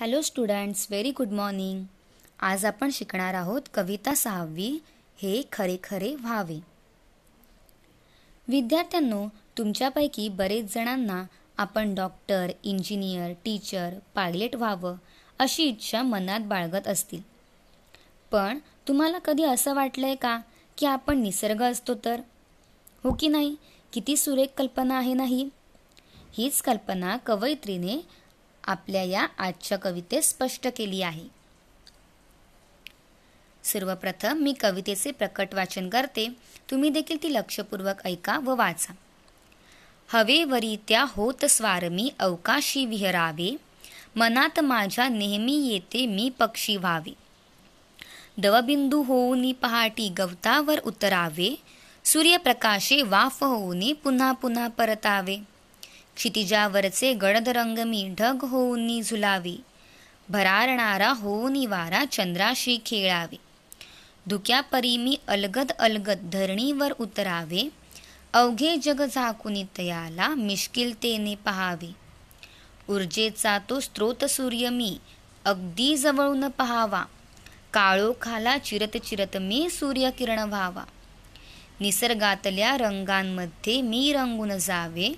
hello students very good morning आज आपण शिकणार आहोत कविता सहावी हे खरे खरे व्हावे विद्यार्थ्यांनो तुमच्यापैकी बरेच जणांना आपण डॉक्टर इंजिनियर टीचर पायलट व्हावं अशी इच्छा मनात बाळगत असतील पण तुम्हाला कधी असं वाटलं आहे का की आपण निसर्ग असतो तर हो की नाही किती सुरेख कल्पना आहे नाही हीच कल्पना कवयित्रीने आपल्या या आजच्या कवितेत स्पष्ट केली आहे सर्वप्रथम मी कवितेचे प्रकट वाचन करते तुम्ही देखील ती लक्षपूर्वक ऐका व वाचा त्या होत स्वारमी अवकाशी विहरावे मनात माझ्या नेहमी येते मी पक्षी व्हावे दवबिंदू होऊनी पहाटी गवतावर उतरावे सूर्यप्रकाशे वाफ होऊनी पुन्हा पुन्हा परतावे क्षितिजावरचे रंग मी ढग होऊनी झुलावी भरारणारा होऊनी वारा चंद्राशी खेळावे धुक्या मी अलगद अलगद धरणीवर उतरावे अवघे जग झाकुनी तयाला मिश्किलतेने पहावे ऊर्जेचा तो स्त्रोत सूर्य मी अगदी जवळून पहावा काळोखाला चिरत चिरत मी सूर्यकिरण व्हावा निसर्गातल्या रंगांमध्ये मी रंगून जावे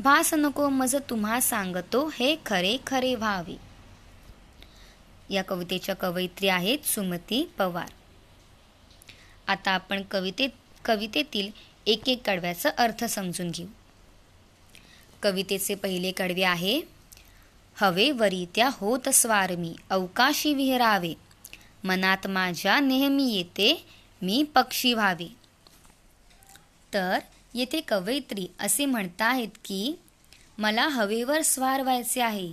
भास नको मज तुम्हा सांगतो हे खरे खरे व्हावे या कवितेच्या कवयित्री आहेत सुमती पवार आता आपण कवितेत कवितेतील एक एक कडव्याचा अर्थ समजून घेऊ कवितेचे पहिले कडवे आहे हवे वरित्या होत स्वार मी अवकाशी विहरावे मनात माझ्या नेहमी येते मी पक्षी व्हावे तर येथे कवयित्री असे आहेत की मला हवेवर स्वार व्हायचे आहे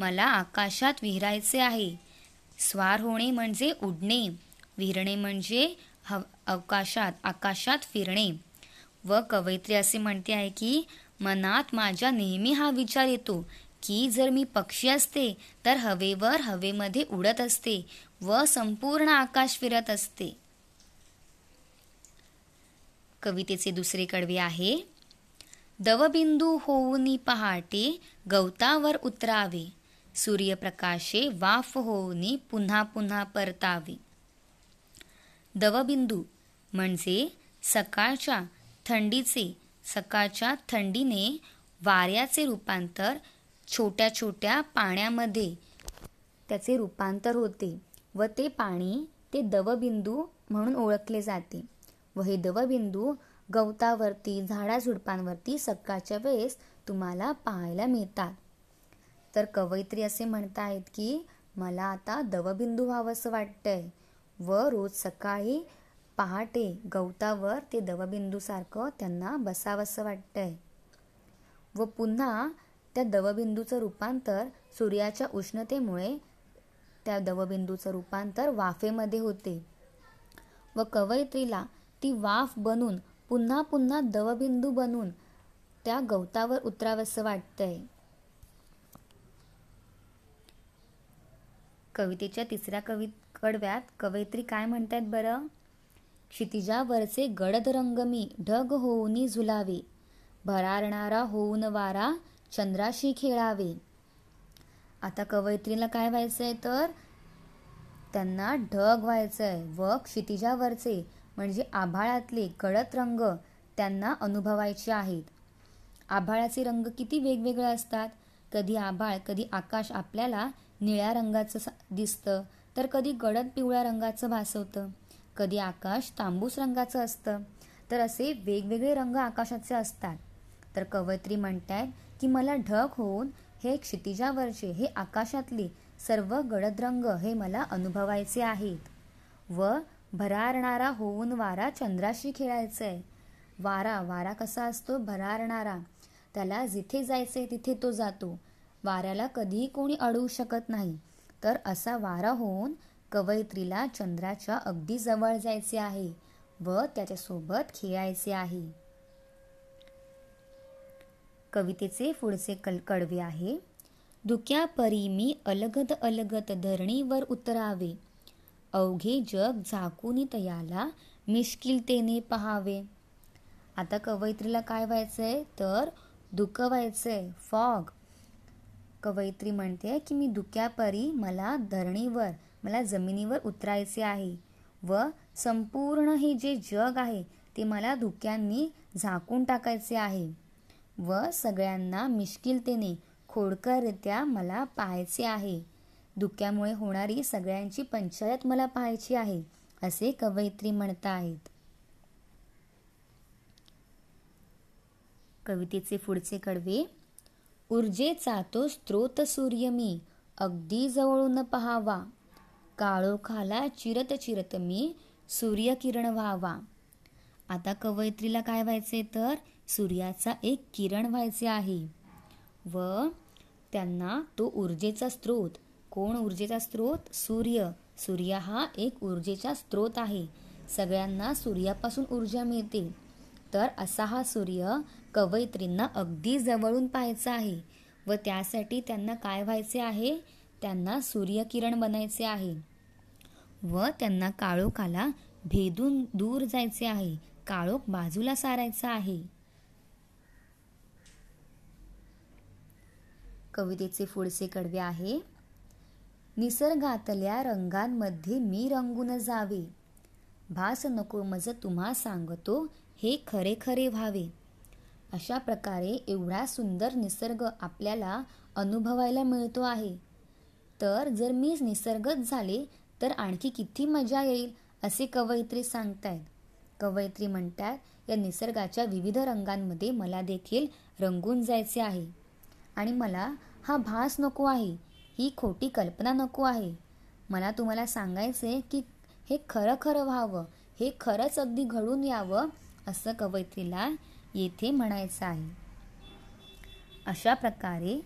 मला आकाशात विहरायचे आहे स्वार होणे म्हणजे उडणे विहरणे म्हणजे हव अवकाशात आकाशात फिरणे व कवयित्री असे म्हणते आहे की मनात माझ्या नेहमी हा विचार येतो की जर मी पक्षी असते तर हवेवर हवेमध्ये उडत असते व संपूर्ण आकाश फिरत असते कवितेचे दुसरे कडवे आहे दवबिंदू होऊनी पहाटे गवतावर उतरावे सूर्यप्रकाशे वाफ होऊनी पुन्हा पुन्हा परतावे दवबिंदू म्हणजे सकाळच्या थंडीचे सकाळच्या थंडीने वाऱ्याचे रूपांतर छोट्या छोट्या पाण्यामध्ये त्याचे रूपांतर होते व ते पाणी ते दवबिंदू म्हणून ओळखले जाते व हे दवबिंदू गवतावरती झाडाझुडपांवरती सकाळच्या वेळेस तुम्हाला पाहायला मिळतात तर कवयित्री असे म्हणतायत की मला आता दवबिंदू व्हावंसं वाटतंय व रोज सकाळी पहाटे गवतावर ते सारखं त्यांना बसावंसं वाटतंय व पुन्हा त्या दवबिंदूचं रूपांतर सूर्याच्या उष्णतेमुळे त्या दवबिंदूचं रूपांतर वाफेमध्ये होते व कवयित्रीला ती वाफ बनून पुन्हा पुन्हा दवबिंदू बनून त्या गवतावर उतरावंसं वाटतंय कवितेच्या तिसऱ्या कवी कडव्यात कवयित्री काय म्हणतात बरं क्षितिजावरचे गडद रंगमी ढग होऊनी झुलावे भरारणारा होऊन वारा चंद्राशी खेळावे आता कवयित्रीला काय व्हायचंय तर त्यांना ढग व्हायचंय व क्षितिजावरचे म्हणजे आभाळातले गडद रंग त्यांना अनुभवायचे आहेत आभाळाचे रंग किती वेगवेगळे असतात कधी आभाळ कधी आकाश आपल्याला निळ्या रंगाचं दिसतं तर कधी गडद पिवळ्या रंगाचं भासवतं कधी आकाश तांबूस रंगाचं असतं तर असे वेगवेगळे रंग आकाशाचे असतात तर कवयत्री म्हणतात की मला ढग होऊन हे क्षितिजावरचे हे आकाशातले सर्व गडद रंग हे मला अनुभवायचे आहेत व भरारणारा होऊन वारा चंद्राशी खेळायचं आहे वारा वारा कसा असतो भरारणारा त्याला जिथे जायचंय तिथे तो जातो वाऱ्याला कधीही कोणी अडवू शकत नाही तर असा वारा होऊन कवयित्रीला चंद्राच्या अगदी जवळ जायचे आहे व त्याच्यासोबत खेळायचे आहे कवितेचे पुढचे कल कडवे आहे दुक्या परी मी अलगद अलगद धरणीवर उतरावे अवघे जग झाकून तयाला मिश्किलतेने पहावे आता कवयित्रीला काय व्हायचंय तर दुःख व्हायचंय फॉग कवयित्री म्हणते की मी दुख्यापरी मला धरणीवर मला जमिनीवर उतरायचे आहे व संपूर्ण हे जे जग आहे ते मला धुक्यांनी झाकून टाकायचे आहे व सगळ्यांना मिश्किलतेने खोडकररित्या मला पाहायचे आहे धुक्यामुळे होणारी सगळ्यांची पंचायत मला पाहायची आहे असे कवयित्री म्हणता आहेत कवितेचे पुढचे कडवे ऊर्जेचा तो स्त्रोत सूर्य मी अगदी जवळून पहावा काळोखाला चिरत चिरत मी सूर्यकिरण व्हावा आता कवयित्रीला काय व्हायचे तर सूर्याचा एक किरण व्हायचे आहे व त्यांना तो ऊर्जेचा स्त्रोत कोण ऊर्जेचा स्रोत सूर्य सूर्य हा एक ऊर्जेचा स्रोत आहे सगळ्यांना सूर्यापासून ऊर्जा मिळते तर असा हा सूर्य कवयित्रींना अगदी जवळून पाहायचा आहे व त्यासाठी त्यांना काय व्हायचे आहे त्यांना सूर्यकिरण बनायचे आहे व त्यांना काळोखाला भेदून दूर जायचे आहे काळोख बाजूला सारायचा आहे कवितेचे पुढचे कडवे आहे निसर्गातल्या रंगांमध्ये मी रंगून जावे भास नको मज तुम्हा सांगतो हे खरे खरे व्हावे अशा प्रकारे एवढा सुंदर निसर्ग आपल्याला अनुभवायला मिळतो आहे तर जर मी निसर्गच झाले तर आणखी किती मजा येईल असे कवयित्री सांगतायत कवयित्री म्हणतात या निसर्गाच्या विविध रंगांमध्ये मला देखील रंगून जायचे आहे आणि मला हा भास नको आहे ही खोटी कल्पना नको आहे मला तुम्हाला सांगायचे की हे खरं खरं व्हावं हे खरंच अगदी घडून यावं असं कवयित्रीला येथे म्हणायचं आहे अशा प्रकारे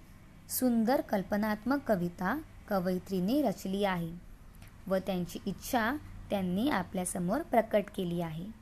सुंदर कल्पनात्मक कविता कवयित्रीने रचली आहे व त्यांची इच्छा त्यांनी आपल्यासमोर प्रकट केली आहे